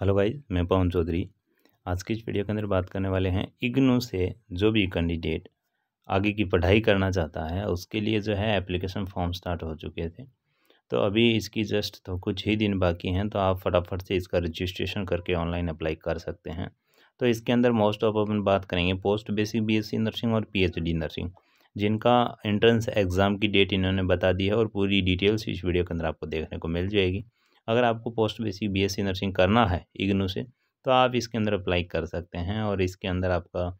hello भाई मैं पवन चौधरी आज की इस वीडियो के अंदर बात करने वाले हैं इग्नू से जो भी कैंडिडेट आगे की पढ़ाई करना चाहता है उसके लिए जो है एप्लीकेशन फॉर्म स्टार्ट हो चुके थे तो अभी इसकी जस्ट तो कुछ ही दिन बाकी हैं तो आप फटाफट से इसका रजिस्ट्रेशन करके ऑनलाइन अप्लाई कर सकते हैं तो इसके अंदर मोस्ट ऑफ अपन बात करेंगे पोस्ट बेसिक बी नर्सिंग और पी नर्सिंग जिनका एंट्रेंस एग्ज़ाम की डेट इन्होंने बता दी है और पूरी डिटेल्स इस वीडियो के अंदर आपको देखने को मिल जाएगी अगर आपको पोस्ट बेसिक बीएससी नर्सिंग करना है इग्नू से तो आप इसके अंदर अप्लाई कर सकते हैं और इसके अंदर आपका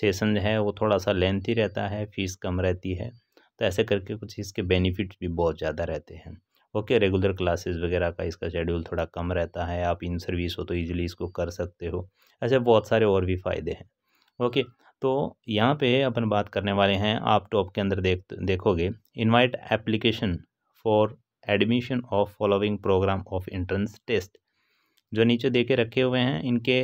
सेशन है वो थोड़ा सा लेंथी रहता है फ़ीस कम रहती है तो ऐसे करके कुछ इसके बेनिफिट्स भी बहुत ज़्यादा रहते हैं ओके रेगुलर क्लासेस वगैरह का इसका शेड्यूल थोड़ा कम रहता है आप इन सर्विस हो तो ईजिली इसको कर सकते हो ऐसे बहुत सारे और भी फ़ायदे हैं ओके तो यहाँ पे अपन बात करने वाले हैं आप टॉप के अंदर देख देखोगे invite application for admission of following program of entrance test जो नीचे देखे रखे हुए हैं इनके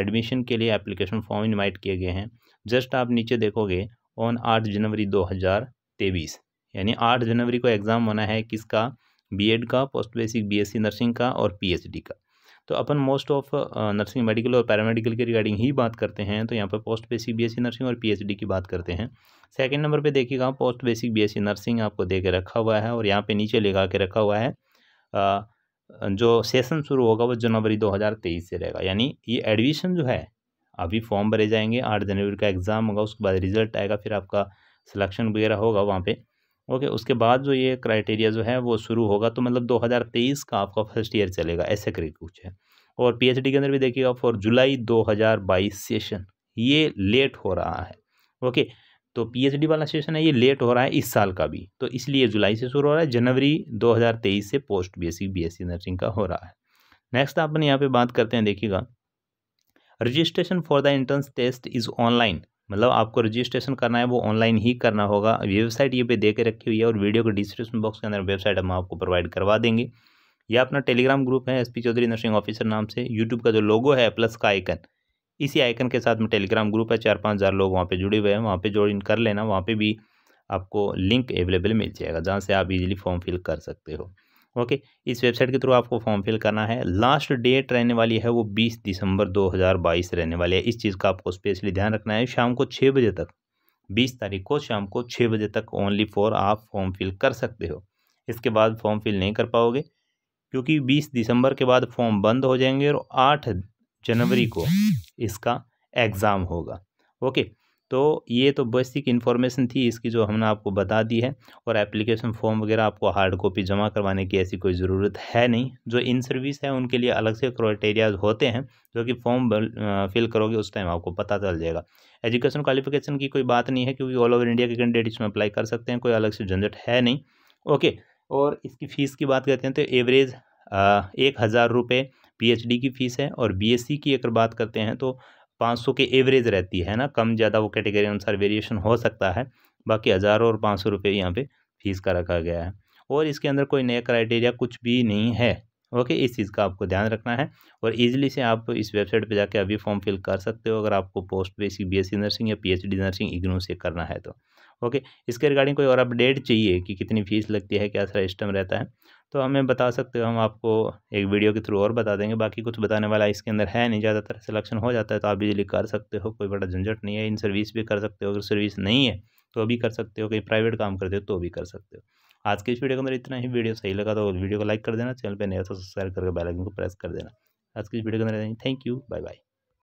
एडमिशन के लिए एप्लीकेशन फॉर्म इनवाइट किए गए हैं जस्ट आप नीचे देखोगे ऑन आठ जनवरी दो हज़ार तेईस यानी आठ जनवरी को एग्ज़ाम होना है किसका बीएड का पोस्ट बेसिक बीएससी नर्सिंग का और पीएचडी का तो अपन मोस्ट ऑफ नर्सिंग मेडिकल और पैरामेडिकल के रिगार्डिंग ही बात करते हैं तो यहाँ पर पोस्ट बेसिक बी नर्सिंग और पी की बात करते हैं सेकेंड नंबर पर देखिएगा पोस्ट बेसिक बी नर्सिंग आपको दे के रखा हुआ है और यहाँ पर नीचे लेगा के रखा हुआ है आ, जो सेशन शुरू होगा वो जनवरी 2023 से रहेगा यानी ये एडमिशन जो है अभी फॉर्म भरे जाएंगे आठ जनवरी का एग्ज़ाम होगा उसके बाद रिजल्ट आएगा फिर आपका सिलेक्शन वगैरह होगा वहाँ पर ओके उसके बाद जो ये क्राइटेरिया जो है वो शुरू होगा तो मतलब 2023 का आपका फर्स्ट ईयर चलेगा ऐसे करके कुछ है और पीएचडी के अंदर भी देखिएगा फॉर जुलाई 2022 सेशन ये लेट हो रहा है ओके तो पीएचडी वाला सेशन है ये लेट हो रहा है इस साल का भी तो इसलिए जुलाई से शुरू हो रहा है जनवरी दो से पोस्ट बी एस नर्सिंग का हो रहा है नेक्स्ट अपन यहाँ पर बात करते हैं देखिएगा registration for the entrance test is online मतलब आपको रजिस्ट्रेशन करना है वो ऑनलाइन ही करना होगा वेबसाइट ये पे दे के रखी हुई है और वीडियो के डिस्क्रिप्शन बॉक्स के अंदर वेबसाइट हम आपको प्रोवाइड करवा देंगे या अपना टेलीग्राम ग्रुप है एसपी चौधरी नर्सिंग ऑफिसर नाम से यूट्यूब का जो लोगो है प्लस का आइकन इसी आइकन के साथ में टेलीग्राम ग्रुप है चार पाँच हज़ार लोग वहाँ पर जुड़े हुए हैं वहाँ पर ज्वाइन कर लेना वहाँ पर भी आपको लिंक अवेलेबल मिल जाएगा जहाँ से आप इजिली फॉर्म फिल कर सकते हो ओके इस वेबसाइट के थ्रू आपको फॉर्म फिल करना है लास्ट डेट रहने वाली है वो बीस दिसंबर दो हज़ार बाईस रहने वाली है इस चीज़ का आपको स्पेशली ध्यान रखना है शाम को छः बजे तक बीस तारीख को शाम को छः बजे तक ओनली फॉर आप फॉर्म फिल कर सकते हो इसके बाद फॉर्म फिल नहीं कर पाओगे क्योंकि बीस दिसंबर के बाद फॉर्म बंद हो जाएंगे और आठ जनवरी को इसका एग्ज़ाम होगा ओके तो ये तो बेसिक इन्फॉर्मेशन थी इसकी जो हमने आपको बता दी है और एप्लीकेशन फॉर्म वगैरह आपको हार्ड कॉपी जमा करवाने की ऐसी कोई ज़रूरत है नहीं जो इन सर्विस है उनके लिए अलग से क्राइटेरियाज होते हैं जो कि फॉर्म फिल करोगे उस टाइम आपको पता चल जाएगा एजुकेशन क्वालिफिकेशन की कोई बात नहीं है क्योंकि ऑल ओवर इंडिया के कैंडिडेट इसमें अप्लाई कर सकते हैं कोई अलग से झंझट है नहीं ओके और इसकी फ़ीस की बात करते हैं तो एवरेज एक हज़ार रुपये पीएचडी की फ़ीस है और बी की अगर बात करते हैं तो पाँच सौ की एवरेज रहती है ना कम ज़्यादा वो कैटेगरी अनुसार वेरिएशन हो सकता है बाकी हज़ारों और पाँच सौ रुपये यहाँ पर फ़ीस का रखा गया है और इसके अंदर कोई नया क्राइटेरिया कुछ भी नहीं है ओके इस चीज़ का आपको ध्यान रखना है और इजीली से आप इस वेबसाइट पर जाके अभी फॉर्म फिल कर सकते हो अगर आपको पोस्ट बेसिक सी नर्सिंग या डी नर्सिंग इग्नू से करना है तो ओके इसके रिगार्डिंग कोई और अपडेट चाहिए कि कितनी फ़ीस लगती है क्या सारा सिस्टम रहता है तो हमें बता सकते हो हम आपको एक वीडियो के थ्रू और बता देंगे बाकी कुछ बताने वाला इसके अंदर है नहीं ज़्यादातर सिलेक्शन हो जाता है तो आप बिजली कर सकते हो कोई बड़ा झंझट नहीं है इन सर्विस भी कर सकते हो अगर सर्विस नहीं है तो भी कर सकते हो कहीं प्राइवेट काम करते हो तो भी कर सकते हो आज के इस वीडियो के अंदर इतना ही वीडियो सही लगा तो वीडियो को लाइक कर देना चैनल पर नया तो सब्सक्राइब करके बैलाइकन को प्रेस कर देना आज की इस वीडियो के अंदर थैंक यू बाय बाय